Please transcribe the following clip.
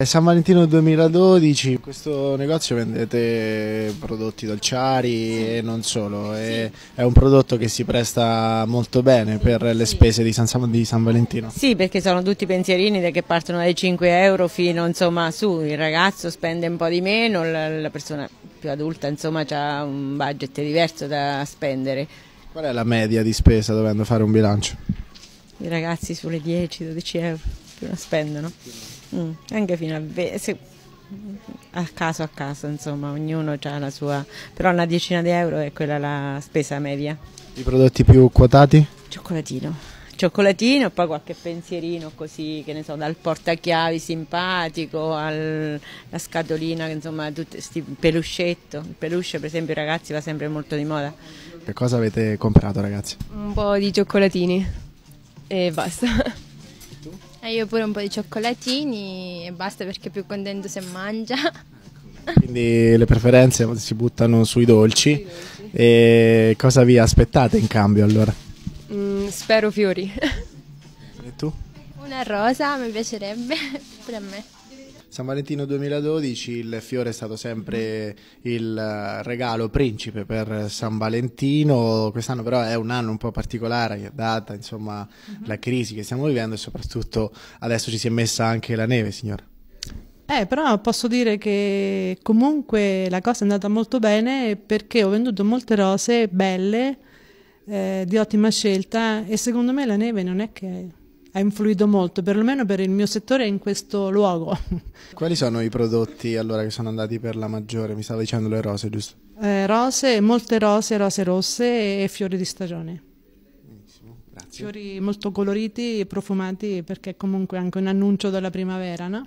Eh, San Valentino 2012, in questo negozio vendete prodotti dolciari e non solo, eh, è un prodotto che si presta molto bene per le spese di San, di San Valentino. Sì, perché sono tutti pensierini che partono dai 5 euro fino insomma, su, il ragazzo spende un po' di meno, la persona più adulta insomma ha un budget diverso da spendere. Qual è la media di spesa dovendo fare un bilancio? I ragazzi sulle 10-12 euro più la spendono. Mm, anche fino a 20. Se, a caso a caso, insomma, ognuno ha la sua. Però una decina di euro è quella la spesa media. I prodotti più quotati? Cioccolatino cioccolatino e poi qualche pensierino così, che ne so, dal portachiavi simpatico alla scatolina, insomma, tutti sti peluscetto. Il peluche, per esempio, ragazzi va sempre molto di moda. Che cosa avete comprato, ragazzi? Un po' di cioccolatini e basta tu? Eh, io pure un po' di cioccolatini e basta perché più contento se mangia. Ecco, quindi le preferenze si buttano sui dolci. E cosa vi aspettate in cambio allora? Mm, spero fiori. E tu? Una rosa mi piacerebbe, pure a me. San Valentino 2012 il fiore è stato sempre il eh, regalo principe per San Valentino, quest'anno però è un anno un po' particolare data insomma uh mhm. -huh. la crisi che stiamo vivendo e soprattutto adesso ci si è messa anche la neve signora. Eh, però posso dire che comunque la cosa è andata molto bene perché ho venduto molte rose belle, eh, di ottima scelta e secondo me la neve non è che ha influito molto, perlomeno per il mio settore in questo luogo. Quali sono i prodotti allora che sono andati per la maggiore? Mi stava dicendo le rose, giusto? Eh, rose, molte rose, rose rosse e fiori di stagione. Benissimo, grazie. Fiori molto coloriti e profumati perché comunque è anche un annuncio della primavera, no?